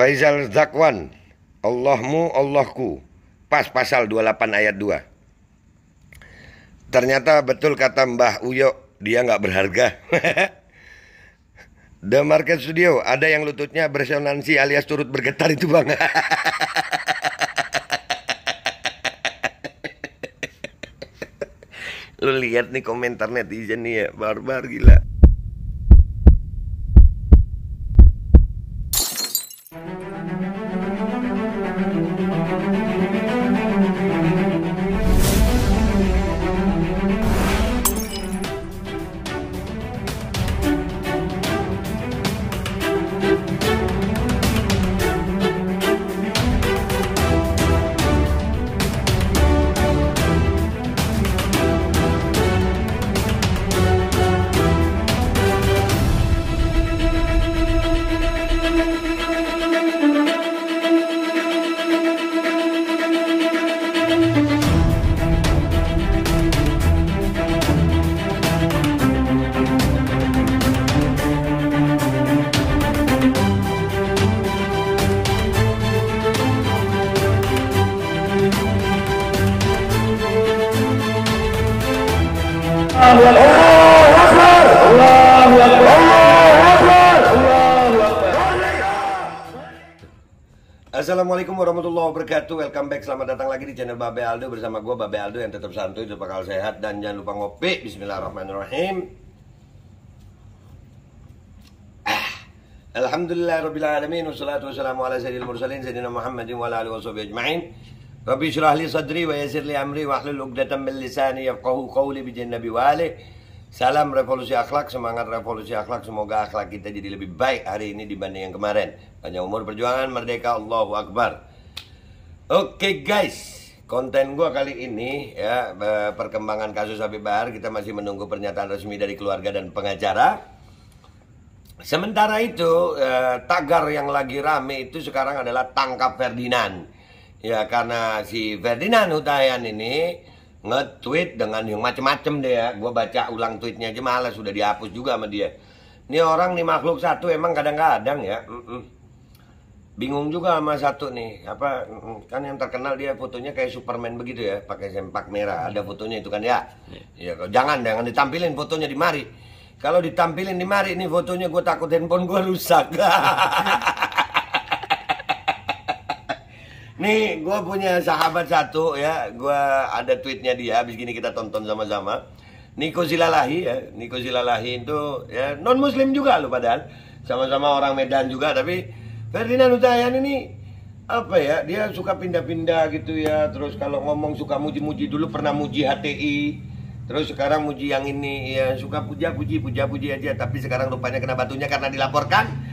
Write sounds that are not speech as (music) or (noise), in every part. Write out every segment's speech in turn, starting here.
Faizal Zakwan Allahmu Allahku Pas pasal 28 ayat 2 Ternyata betul kata Mbah Uyo Dia nggak berharga (laughs) The Market Studio Ada yang lututnya bersonansi alias turut bergetar itu bang (laughs) Lu lihat nih komentar netizen nih ya Barbar gila Assalamualaikum warahmatullahi wabarakatuh Welcome back, selamat datang lagi di channel Babe Aldo Bersama gue Babe Aldo yang tetap santuy, tetap bakal sehat Dan jangan lupa ngopi, bismillahirrahmanirrahim ah. Alhamdulillah Rabbil Alamin Wassalatu wassalamu ala sayyidil mursalin Sayyidina Muhammadin wa ala alihi wa ajma'in Rabbi israh li sadri wa yasir li amri wa ahlul uqdatan min lisani yafqahu qawli bijin nabi wali Salam revolusi akhlak, semangat revolusi akhlak. Semoga akhlak kita jadi lebih baik hari ini dibanding yang kemarin. Panjang umur perjuangan, merdeka, Allahu Akbar. Oke okay, guys, konten gua kali ini ya perkembangan kasus Habib Bahar kita masih menunggu pernyataan resmi dari keluarga dan pengacara. Sementara itu, eh, tagar yang lagi rame itu sekarang adalah tangkap Ferdinand ya karena si Ferdinand hutayan ini nge-tweet dengan yang macem-macem deh ya gue baca ulang tweetnya aja malas sudah dihapus juga sama dia ini orang nih makhluk satu emang kadang-kadang ya bingung juga sama satu nih apa kan yang terkenal dia fotonya kayak Superman begitu ya pakai sempak merah ada fotonya itu kan ya iya. ya jangan jangan ditampilin fotonya di mari kalau ditampilin di mari ini fotonya gue takut handphone gue rusak (laughs) Nih, gue punya sahabat satu ya, gue ada tweetnya dia, Abis gini kita tonton sama-sama. Niko Silalahi ya, Niko Silalahi itu ya non muslim juga loh padahal, sama-sama orang Medan juga, tapi Ferdinand Utayan ini apa ya, dia suka pindah-pindah gitu ya, terus kalau ngomong suka muji-muji dulu pernah muji HTI, terus sekarang muji yang ini ya suka puja-puji, puja-puji aja, tapi sekarang rupanya kena batunya karena dilaporkan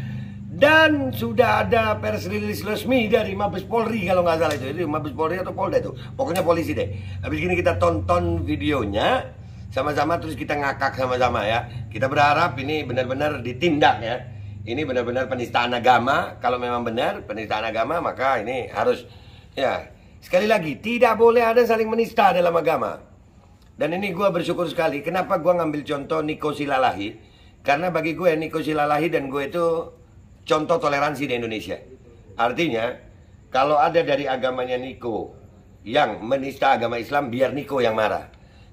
dan sudah ada pers rilis resmi dari Mabes Polri kalau nggak salah itu, jadi Mabes Polri atau Polda itu, pokoknya polisi deh. Habis ini kita tonton videonya sama-sama terus kita ngakak sama-sama ya. Kita berharap ini benar-benar ditindak ya. Ini benar-benar penistaan agama. Kalau memang benar penistaan agama maka ini harus ya sekali lagi tidak boleh ada saling menista dalam agama. Dan ini gue bersyukur sekali. Kenapa gue ngambil contoh Niko Silalahi? Karena bagi gue Niko Silalahi dan gue itu contoh toleransi di Indonesia. Artinya, kalau ada dari agamanya Niko yang menista agama Islam, biar Niko yang marah.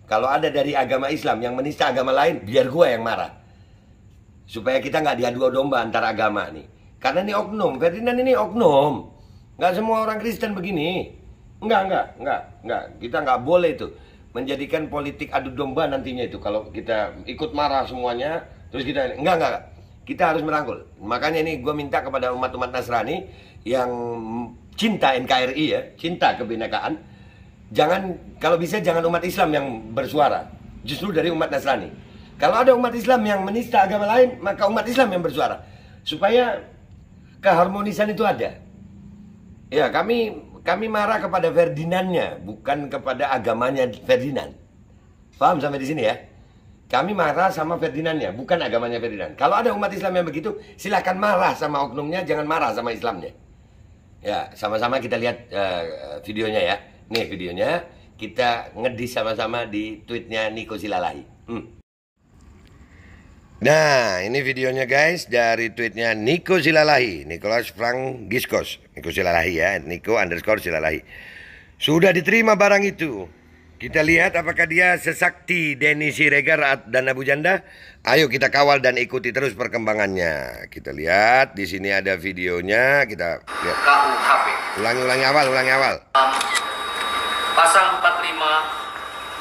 Kalau ada dari agama Islam yang menista agama lain, biar gue yang marah. Supaya kita nggak diadu domba antara agama nih. Karena ini oknum, Ferdinand ini oknum. Nggak semua orang Kristen begini. Enggak, enggak, enggak, enggak. Kita nggak boleh itu menjadikan politik adu domba nantinya itu kalau kita ikut marah semuanya terus kita nggak, nggak. Kita harus merangkul. Makanya ini gue minta kepada umat-umat Nasrani yang cinta NKRI ya, cinta kebinekaan, jangan kalau bisa jangan umat Islam yang bersuara, justru dari umat Nasrani. Kalau ada umat Islam yang menista agama lain, maka umat Islam yang bersuara supaya keharmonisan itu ada. Ya, kami kami marah kepada Ferdinandnya, bukan kepada agamanya Ferdinand. Paham sampai di sini ya? Kami marah sama Ferdinand ya, bukan agamanya Ferdinand. Kalau ada umat Islam yang begitu, silahkan marah sama oknumnya, jangan marah sama Islamnya. Ya, sama-sama kita lihat uh, videonya ya. Nih videonya, kita ngedis sama-sama di tweetnya Niko Silalahi. Hmm. Nah, ini videonya guys dari tweetnya Niko Silalahi, Nicholas Frank Giskos. Niko Silalahi ya, Niko underscore Silalahi. Sudah diterima barang itu. Kita lihat apakah dia sesakti Denny Siregar dan Abu Janda. Ayo kita kawal dan ikuti terus perkembangannya. Kita lihat di sini ada videonya. Kita lihat. KUHP. Ulangi ulangi awal, ulangi awal. pasal 45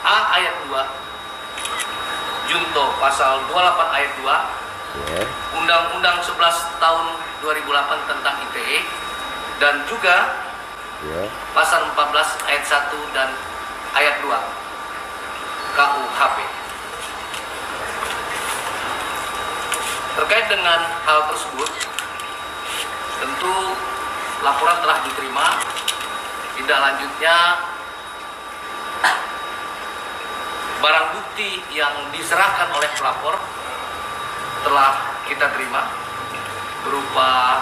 A ayat 2 Junto pasal 28 ayat 2 ya. Undang-Undang yeah. 11 tahun 2008 tentang ITE dan juga yeah. pasal 14 ayat 1 dan ayat 2 KUHP. Terkait dengan hal tersebut, tentu laporan telah diterima. Tidak lanjutnya barang bukti yang diserahkan oleh pelapor telah kita terima berupa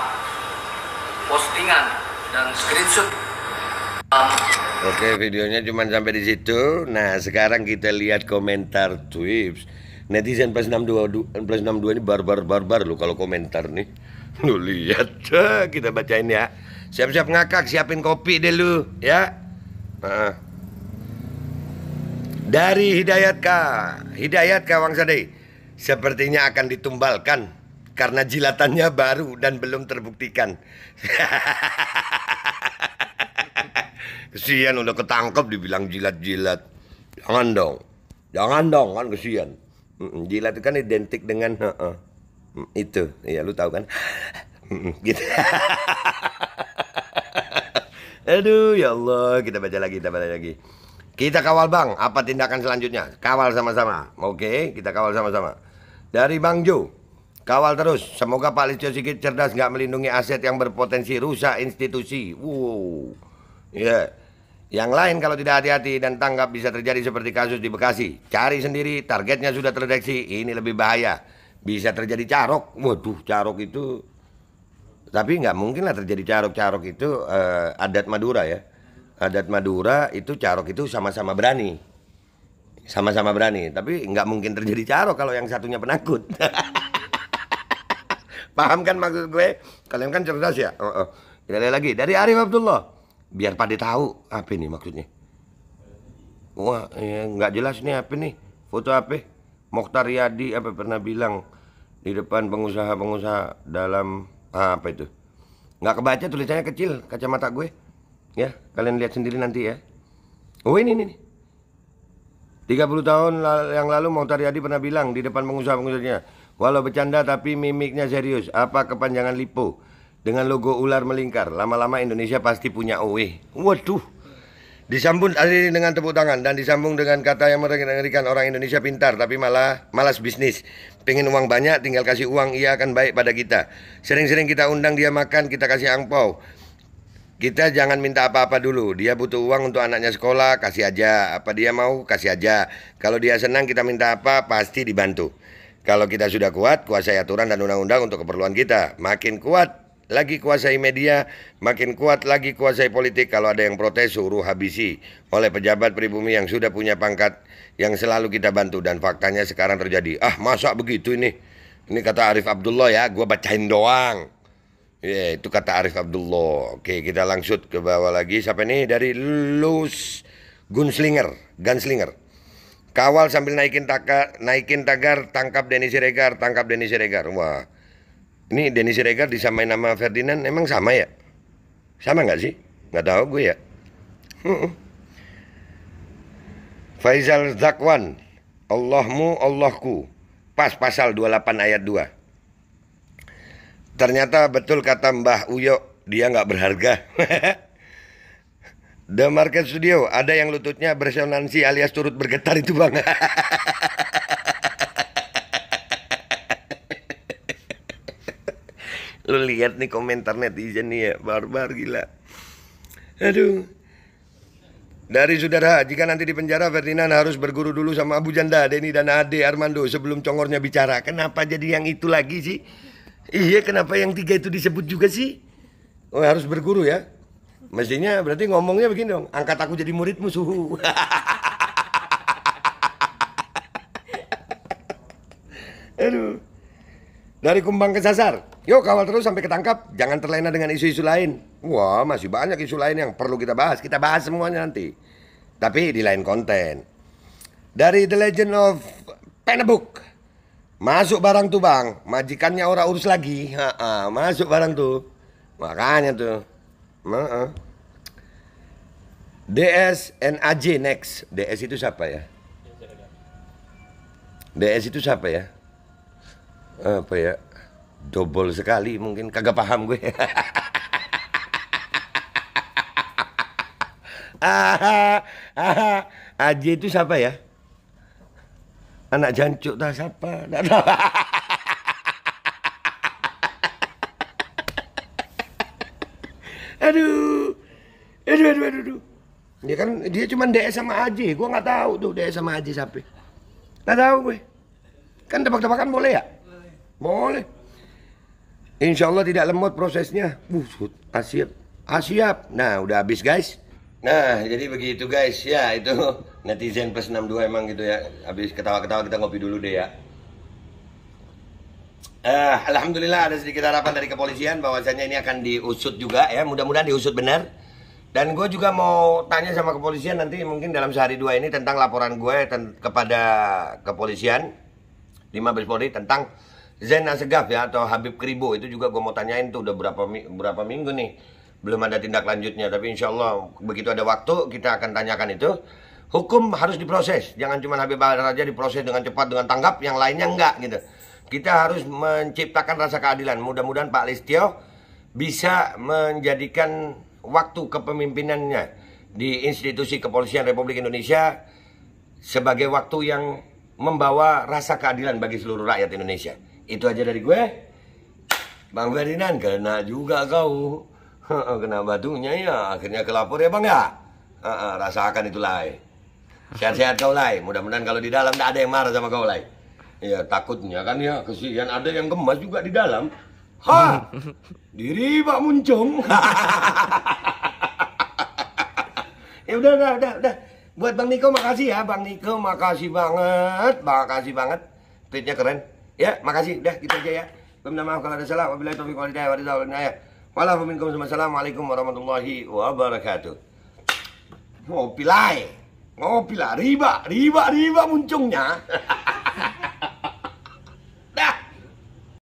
postingan dan screenshot Oke, videonya cuma sampai di situ. Nah, sekarang kita lihat komentar tweets Netizen plus 62 plus 62 ini barbar barbar lo kalau komentar nih. (laughs) Lu lihat, kita bacain ya. Siap-siap ngakak, siapin kopi deh lu, ya. Nah. Dari Hidayat Kak, Hidayat Kak Wang Sade. Sepertinya akan ditumbalkan karena jilatannya baru dan belum terbuktikan. (laughs) kesian udah ketangkep dibilang jilat-jilat jangan dong jangan dong kan kesian jilat itu kan identik dengan uh -uh. itu ya lu tahu kan gitu (laughs) aduh ya Allah kita baca lagi kita baca lagi kita kawal bang apa tindakan selanjutnya kawal sama-sama oke kita kawal sama-sama dari Bang Jo Kawal terus, semoga Pak Listio sedikit cerdas nggak melindungi aset yang berpotensi rusak institusi. Wow. Ya. Yang lain kalau tidak hati-hati dan tanggap bisa terjadi seperti kasus di Bekasi. Cari sendiri, targetnya sudah terdeteksi. Ini lebih bahaya. Bisa terjadi carok. Waduh, carok itu tapi nggak mungkin lah terjadi carok-carok itu uh, adat Madura ya. Adat Madura itu carok itu sama-sama berani. Sama-sama berani, tapi nggak mungkin terjadi carok kalau yang satunya penakut. (laughs) Paham kan maksud gue? Kalian kan cerdas ya? Oh, oh. Kita lihat lagi dari Arif Abdullah biar pada tahu apa ini maksudnya wah ya, nggak jelas nih apa nih foto apa Mokhtar Yadi apa pernah bilang di depan pengusaha-pengusaha dalam ah, apa itu nggak kebaca tulisannya kecil kacamata gue ya kalian lihat sendiri nanti ya oh ini nih 30 tahun yang lalu Mokhtar Yadi pernah bilang di depan pengusaha-pengusahanya walau bercanda tapi mimiknya serius apa kepanjangan lipo dengan logo ular melingkar. Lama-lama Indonesia pasti punya OE. Waduh. disambung Azri dengan tepuk tangan dan disambung dengan kata yang mengerikan orang Indonesia pintar tapi malah malas bisnis. Pengen uang banyak tinggal kasih uang ia akan baik pada kita. Sering-sering kita undang dia makan kita kasih angpau. Kita jangan minta apa-apa dulu. Dia butuh uang untuk anaknya sekolah, kasih aja. Apa dia mau, kasih aja. Kalau dia senang kita minta apa, pasti dibantu. Kalau kita sudah kuat, kuasai aturan dan undang-undang untuk keperluan kita. Makin kuat, lagi kuasai media, makin kuat lagi kuasai politik. Kalau ada yang protes, suruh habisi oleh pejabat pribumi yang sudah punya pangkat yang selalu kita bantu dan faktanya sekarang terjadi. Ah, masa begitu ini? Ini kata Arif Abdullah ya, gua bacain doang. Ya, yeah, itu kata Arif Abdullah. Oke, kita langsung ke bawah lagi. Siapa nih? Dari Lus Gunslinger, Gunslinger. Kawal sambil naikin taka, naikin tagar, tangkap Denny Siregar, tangkap Denny Siregar. Wah, ini Denny Siregar disamain nama Ferdinand emang sama ya? Sama nggak sih? Nggak tahu gue ya. Faizal Zakwan, Allahmu Allahku. Pas pasal 28 ayat 2. Ternyata betul kata Mbah Uyo, dia nggak berharga. (laughs) The Market Studio, ada yang lututnya bersonansi alias turut bergetar itu bang. (laughs) lu lihat nih komentar netizen nih ya barbar gila aduh dari saudara, jika nanti di penjara Ferdinand harus berguru dulu sama Abu Janda, Denny dan Ade Armando sebelum congornya bicara. Kenapa jadi yang itu lagi sih? Iya, kenapa yang tiga itu disebut juga sih? Oh, harus berguru ya. Mestinya berarti ngomongnya begini dong, angkat aku jadi muridmu suhu. (laughs) Aduh. Dari Kumbang ke Sasar. Yuk kawal terus sampai ketangkap. Jangan terlena dengan isu-isu lain. Wah, masih banyak isu lain yang perlu kita bahas. Kita bahas semuanya nanti. Tapi di lain konten. Dari The Legend of Penebuk. Masuk barang tuh bang, majikannya orang urus lagi. Ha -ha, masuk barang tuh. Makanya tuh. Ha -ha. DS J next. DS itu siapa ya? DS itu siapa ya? apa ya dobol sekali mungkin kagak paham gue (laughs) Aha, aha, itu siapa ya anak jancuk dah siapa (laughs) aduh aduh aduh aduh, aduh. Dia ya kan dia cuma DS sama Aji, gua nggak tahu tuh DS sama Aji siapa. Nggak tahu gue. Kan tebak-tebakan boleh ya? Boleh. Insya Allah tidak lemot prosesnya. Buset, asyap. Ah, asyap. Nah, udah habis guys. Nah, jadi begitu guys. Ya, itu (laughs) netizen plus 62 emang gitu ya. Habis ketawa-ketawa kita ngopi dulu deh ya. Uh, Alhamdulillah ada sedikit harapan dari kepolisian bahwasanya ini akan diusut juga ya. Mudah-mudahan diusut benar. Dan gue juga mau tanya sama kepolisian nanti mungkin dalam sehari dua ini tentang laporan gue ya, kepada kepolisian di Mabes Polri tentang Zain Asegaf ya atau Habib Kribo itu juga gue mau tanyain tuh udah berapa berapa minggu nih belum ada tindak lanjutnya tapi insya Allah begitu ada waktu kita akan tanyakan itu hukum harus diproses jangan cuma Habib Bahar saja diproses dengan cepat dengan tanggap yang lainnya enggak gitu kita harus menciptakan rasa keadilan mudah-mudahan Pak Listio bisa menjadikan waktu kepemimpinannya di institusi kepolisian Republik Indonesia sebagai waktu yang membawa rasa keadilan bagi seluruh rakyat Indonesia itu aja dari gue Bang Ferdinand kena juga kau (laughs) kena batunya ya akhirnya kelapor ya bang ya eh, eh, rasakan itu lai sehat-sehat kau lai mudah-mudahan kalau di dalam tidak ada yang marah sama kau lai iya takutnya kan ya kesian ada yang gemas juga di dalam ha (laughs) diri pak muncung (laughs) ya udah udah udah udah buat bang Niko makasih ya bang Niko makasih banget makasih banget tweetnya keren Ya, makasih. Dah, kita gitu aja ya. Gue minta maaf kalau ada salah. Wabillahi taufiq wal hidayah wa rizal wal inayah. Assalamualaikum warahmatullahi wabarakatuh. Ngopi lah. Eh. Ngopi lah. Riba, riba, riba muncungnya. (laughs)